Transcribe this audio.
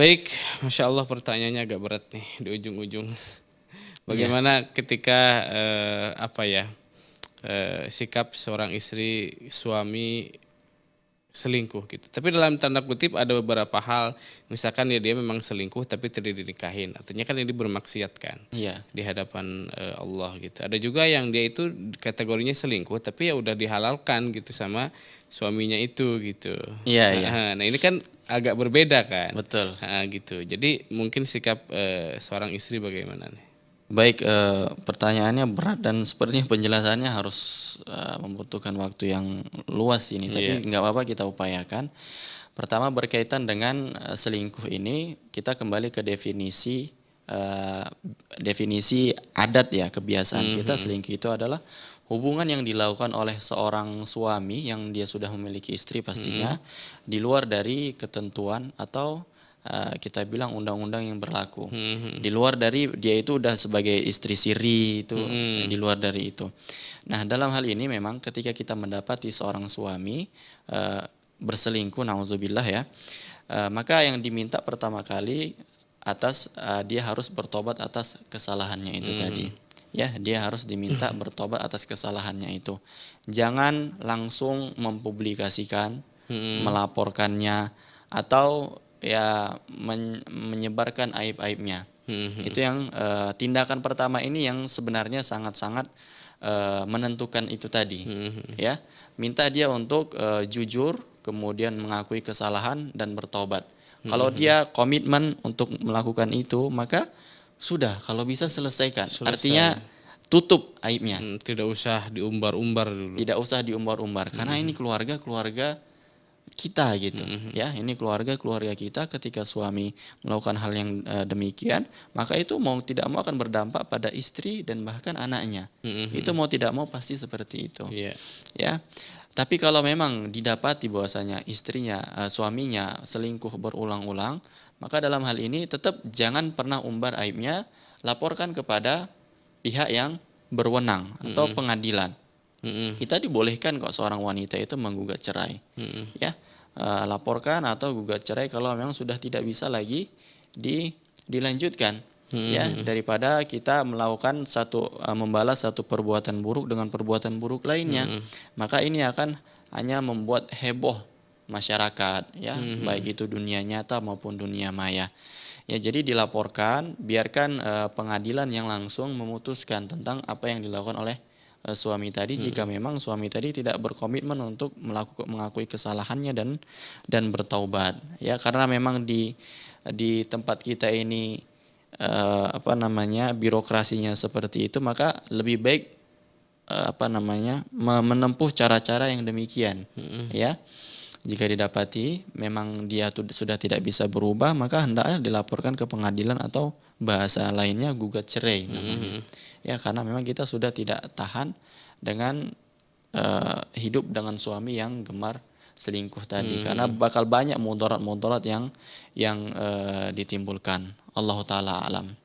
Baik, masya Allah pertanyaannya agak berat nih di ujung-ujung. Bagaimana yeah. ketika eh, apa ya eh, sikap seorang istri suami selingkuh gitu. Tapi dalam tanda kutip ada beberapa hal, misalkan ya dia memang selingkuh tapi tidak dinikahin. Artinya kan ini bermaksiat kan. Iya. Di hadapan uh, Allah gitu. Ada juga yang dia itu kategorinya selingkuh tapi ya udah dihalalkan gitu sama suaminya itu gitu. Iya, iya. nah, iya. Nah, ini kan agak berbeda kan. Betul. Nah, gitu. Jadi mungkin sikap uh, seorang istri bagaimana nih? Baik, e, pertanyaannya berat dan sepertinya penjelasannya harus e, membutuhkan waktu yang luas ini. Yeah. Tapi iya. nggak apa-apa kita upayakan. Pertama berkaitan dengan eh, selingkuh ini, kita kembali ke definisi e, definisi adat ya kebiasaan mm -hmm. kita. Hmm. Selingkuh itu adalah hubungan yang dilakukan oleh seorang suami yang dia sudah memiliki istri pastinya mm -hmm. di luar dari ketentuan atau uh, kita bilang undang-undang yang berlaku. Hmm. Di luar dari dia itu udah sebagai istri siri itu hmm. di luar dari itu. Nah, dalam hal ini memang ketika kita mendapati seorang suami uh, berselingkuh nauzubillah ya. Uh, maka yang diminta pertama kali atas uh, dia harus bertobat atas kesalahannya itu hmm. tadi. Ya, dia harus diminta mm-hmm. bertobat atas kesalahannya itu. Jangan langsung mempublikasikan, hmm. melaporkannya atau ya men menyebarkan aib-aibnya. Hmm. Itu yang uh, tindakan pertama ini yang sebenarnya sangat-sangat uh, menentukan itu tadi. Hmm. Ya, minta dia untuk uh, jujur, kemudian mengakui kesalahan dan bertobat. Hmm. Kalau mhm. dia komitmen untuk melakukan itu, maka sudah kalau bisa selesaikan. Selesai. Artinya tutup aibnya. Hmm, tidak usah diumbar-umbar dulu. Tidak usah diumbar-umbar karena mhm. ini keluarga-keluarga kita gitu mm -hmm. ya ini keluarga keluarga kita ketika suami melakukan hal yang e, demikian maka itu mau tidak mau akan berdampak pada istri dan bahkan anaknya mm -hmm. itu mau tidak mau pasti seperti itu yeah. ya tapi kalau memang didapati bahwasanya istrinya e, suaminya selingkuh berulang-ulang maka dalam hal ini tetap jangan pernah umbar aibnya laporkan kepada pihak yang berwenang atau mm -hmm. pengadilan Mm-hmm. Kita dibolehkan kok seorang wanita itu menggugat cerai. Mm-hmm. Ya, uh, laporkan atau gugat cerai kalau memang sudah tidak bisa lagi di dilanjutkan. Mm-hmm. Ya, daripada kita melakukan satu uh, membalas satu perbuatan buruk dengan perbuatan buruk lainnya. Mm-hmm. Maka ini akan hanya membuat heboh masyarakat ya, mm-hmm. baik itu dunia nyata maupun dunia maya. Ya, jadi dilaporkan, biarkan e, pengadilan yang langsung memutuskan tentang apa yang dilakukan oleh Eh, suami tadi hmm. jika memang suami tadi tidak berkomitmen untuk melakukan mengakui kesalahannya dan dan bertaubat ya karena memang di di tempat kita ini uh, apa namanya birokrasinya seperti itu maka lebih baik uh, apa namanya menempuh cara-cara yang demikian hmm. ya jika didapati memang dia sudah tidak bisa berubah, maka hendaknya dilaporkan ke pengadilan atau bahasa lainnya gugat cerai Mm -hmm. Ya karena memang kita sudah tidak tahan dengan uh, hidup dengan suami yang gemar selingkuh tadi mm -hmm. karena bakal banyak mudarat-mudarat yang yang uh, ditimbulkan. Allah taala alam.